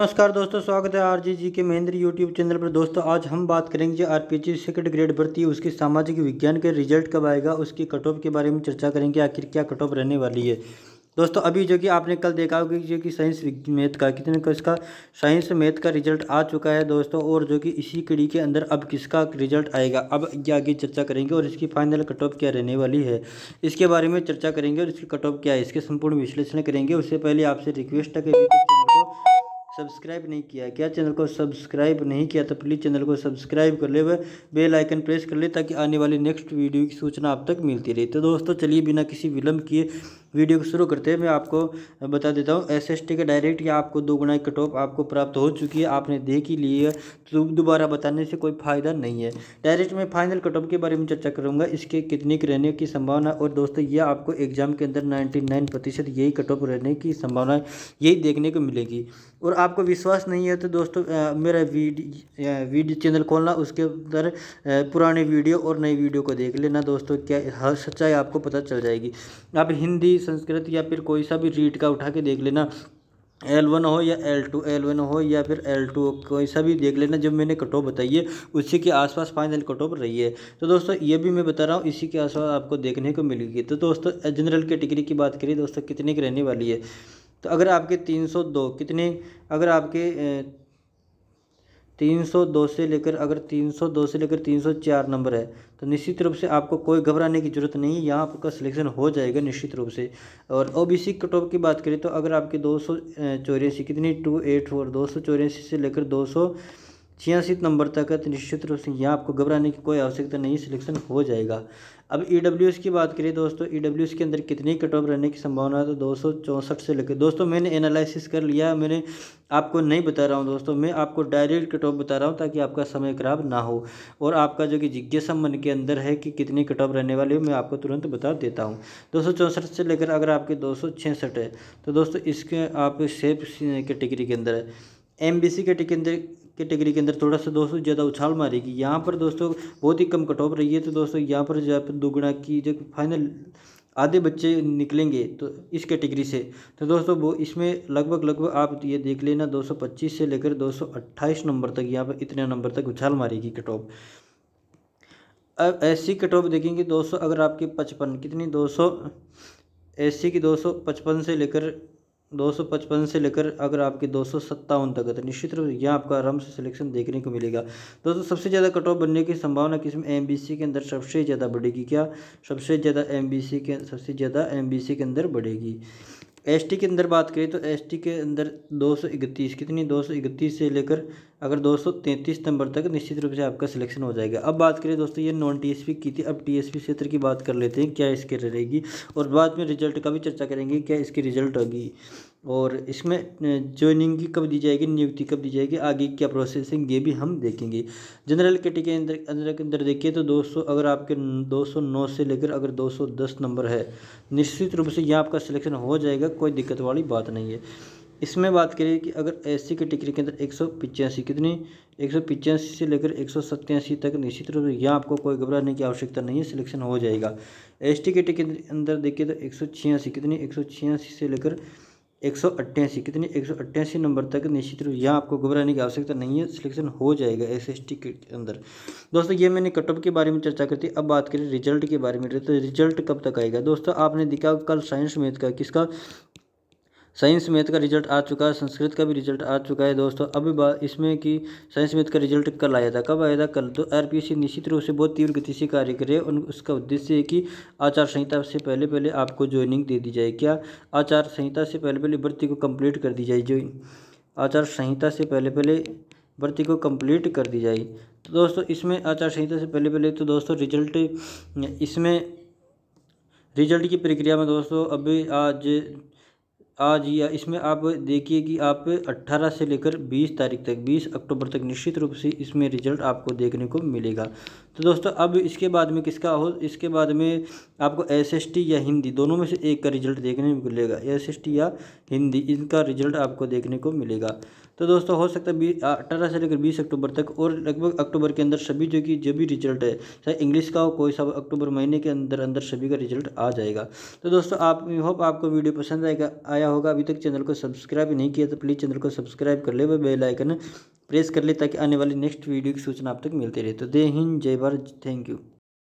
नमस्कार दोस्तों स्वागत है आर जी जी के महेंद्र यूट्यूब चैनल पर दोस्तों आज हम बात करेंगे R P G second grade भर्ती उसकी सामाजिक विज्ञान के रिजल्ट कब आएगा उसकी कट ऑफ के बारे में चर्चा करेंगे आखिर क्या कट ऑफ रहने वाली है दोस्तों अभी जो कि आपने कल देखा होगा जो कि साइंस मैथ का कितने का इसका साइंस मैथ का रिजल्ट आ चुका है दोस्तों और जो कि इसी कड़ी के अंदर अब किसका रिजल्ट आएगा अब ये आगे चर्चा करेंगे और इसकी फाइनल कट ऑफ क्या रहने वाली है इसके बारे में चर्चा करेंगे और इसकी कट ऑफ क्या है इसके संपूर्ण विश्लेषण करेंगे उससे पहले आपसे रिक्वेस्ट है कि सब्सक्राइब नहीं किया क्या चैनल को सब्सक्राइब नहीं किया तो प्लीज़ चैनल को सब्सक्राइब कर ले बेल आइकन प्रेस कर ले ताकि आने वाली नेक्स्ट वीडियो की सूचना आप तक मिलती रहे तो दोस्तों चलिए बिना किसी विलंब किए वीडियो को शुरू करते हैं मैं आपको बता देता हूँ एस एस टी का डायरेक्ट या आपको दो कट ऑफ आपको प्राप्त हो चुकी है आपने देख ही ली है तो दोबारा बताने से कोई फ़ायदा नहीं है डायरेक्ट मैं फाइनल कट ऑफ के बारे में चर्चा करूँगा इसके कितनी रहने की संभावना और दोस्तों यह आपको एग्जाम के अंदर नाइन्टी नाइन प्रतिशत यही कट ऑफ रहने की संभावना यही देखने को मिलेगी और आपको विश्वास नहीं है तो दोस्तों मेरा वीडियो वीडियो चैनल खोलना उसके अंदर पुराने वीडियो और नई वीडियो को देख लेना दोस्तों क्या हर सच्चाई आपको पता चल जाएगी आप हिंदी संस्कृत या फिर कोई सा भी रीट का उठा के देख लेना एल वन हो या एल टू एल वन हो या फिर एल टू कोई सा भी देख लेना जब मैंने कट ऑफ बताई है उसी के आसपास फाइनल कट ऑफ रही है तो दोस्तों ये भी मैं बता रहा हूँ इसी के आसपास आपको देखने को मिलेगी तो दोस्तों जनरल कैटेगरी की बात करिए दोस्तों कितने की रहने वाली है तो अगर आपके 302 कितने अगर आपके तीन सौ दो से लेकर अगर तीन सौ दो से लेकर तीन सौ चार नंबर है तो निश्चित रूप से आपको कोई घबराने की ज़रूरत नहीं यहाँ आपका सिलेक्शन हो जाएगा निश्चित रूप से और ओ बी सी कटॉप की बात करें तो अगर आपके दो सौ चौरासी कितनी टू एट फोर दो सौ चौरासी से लेकर दो सौ छियासी नंबर तक है तो निश्चित रूप से यहाँ आपको घबराने की कोई आवश्यकता नहीं सिलेक्शन हो जाएगा अब ई e की बात करें दोस्तों ई e के अंदर कितनी कट ऑफ रहने की संभावना है तो दो से लेकर दोस्तों मैंने एनालिसिस कर लिया मैंने आपको नहीं बता रहा हूँ दोस्तों मैं आपको डायरेक्ट कट ऑफ बता रहा हूँ ताकि आपका समय खराब ना हो और आपका जो कि जिज्ञासा मन के अंदर है कि कितनी कट ऑफ रहने वाली है मैं आपको तुरंत बता देता हूँ दो से लेकर अगर आपके दो है तो दोस्तों इसके आप सेफ कैटेगरी के अंदर है एम के अंदर कैटेगरी के अंदर थोड़ा सा दोस्तों ज़्यादा उछाल मारेगी यहाँ पर दोस्तों बहुत ही कम कट ऑफ रही है तो दोस्तों यहाँ पर जो है दुगुना की जो फाइनल आधे बच्चे निकलेंगे तो इस कैटेगरी से तो दोस्तों वो इसमें लगभग लगभग आप ये देख लेना 225 से लेकर 228 नंबर तक यहाँ पर इतने नंबर तक उछाल मारेगी कट ऑफ अब ऐसी कट ऑफ देखेंगे 200 अगर आपके पचपन कितनी 200 ऐसी की 255 से लेकर 255 से लेकर अगर आपके दो तक है तो निश्चित रूप से यहाँ आपका आराम से सिलेक्शन देखने को मिलेगा दोस्तों सबसे ज़्यादा कट ऑफ बनने की संभावना किस में एम के अंदर सबसे ज़्यादा बढ़ेगी क्या सबसे ज़्यादा एम के सबसे ज़्यादा एम के अंदर बढ़ेगी एस के अंदर बात करें तो एस के अंदर दो कितनी दो से लेकर अगर दोस्तों तैंतीस सितंबर तक निश्चित रूप से आपका सिलेक्शन हो जाएगा अब बात करें दोस्तों ये नॉन टीएसपी की थी अब टीएसपी क्षेत्र की बात कर लेते हैं क्या इसके रहेगी और बाद में रिजल्ट का भी चर्चा करेंगे क्या इसकी रिजल्ट होगी और इसमें ज्वाइनिंग की कब दी जाएगी नियुक्ति कब दी जाएगी आगे क्या प्रोसेसिंग ये भी हम देखेंगे जनरल कैटेगरी के अंदर अंदर के अंदर देखिए तो 200 अगर आपके 209 से लेकर अगर 210 नंबर है निश्चित रूप से यह आपका सिलेक्शन हो जाएगा कोई दिक्कत वाली बात नहीं है इसमें बात करिए कि अगर एस की टिकरी के अंदर एक सौ पिचासी कितनी एक सौ पिचासी से लेकर एक सौ सत्तासी तक निश्चित रूप से यहाँ आपको कोई घबराने की आवश्यकता नहीं है सिलेक्शन हो जाएगा एस टी के अंदर देखिए तो एक सौ छियासी कितनी एक सौ छियासी से लेकर एक सौ अट्ठासी कितनी एक सौ अट्ठासी नंबर तक निश्चित रूप यहाँ आपको घबराने की आवश्यकता नहीं है सिलेक्शन हो जाएगा एस एस टी के अंदर दोस्तों ये मैंने कटअप के बारे में चर्चा करती अब बात करें रिजल्ट के बारे में तो रिजल्ट कब तक आएगा दोस्तों आपने देखा कल साइंस मैथ का किसका साइंस मैथ का रिजल्ट आ चुका है संस्कृत का भी रिजल्ट आ चुका है दोस्तों अभी बात इसमें कि साइंस मैथ का रिजल्ट कल आया था कब आया था कल तो आरपीएससी निश्चित रूप से बहुत तीव्र गति से कार्य करे उन उसका उद्देश्य है कि आचार संहिता से पहले पहले आपको ज्वाइनिंग दे दी जाए क्या आचार संहिता से पहले पहले भर्ती को कम्प्लीट कर दी जाए जो आचार संहिता से पहले पहले भर्ती को कंप्लीट कर दी जाए तो दोस्तों इसमें आचार संहिता से पहले पहले तो दोस्तों रिजल्ट इसमें रिजल्ट की प्रक्रिया में दोस्तों अभी आज आज या इसमें आप देखिए कि आप 18 से लेकर 20 तारीख तक 20 अक्टूबर तक निश्चित रूप से इसमें रिजल्ट आपको देखने को मिलेगा तो दोस्तों अब इसके बाद में किसका हो इसके बाद में आपको एस एस टी या हिंदी दोनों में से एक का रिजल्ट देखने को मिलेगा एस एस टी या हिंदी इनका रिजल्ट आपको देखने को मिलेगा तो दोस्तों हो सकता है अठारह से लेकर बीस अक्टूबर तक और लगभग अक्टूबर के अंदर सभी जो कि जो भी रिजल्ट है चाहे इंग्लिश का हो कोई सा अक्टूबर महीने के अंदर अंदर सभी का रिजल्ट आ जाएगा तो दोस्तों आप होप आपको वीडियो पसंद आएगा आया होगा अभी तक चैनल को सब्सक्राइब नहीं किया तो प्लीज़ चैनल को सब्सक्राइब कर ले बेलाइकन प्रेस कर ले ताकि आने वाली नेक्स्ट वीडियो की सूचना आप तक मिलती रहे तो जय हिंद जय भारत थैंक यू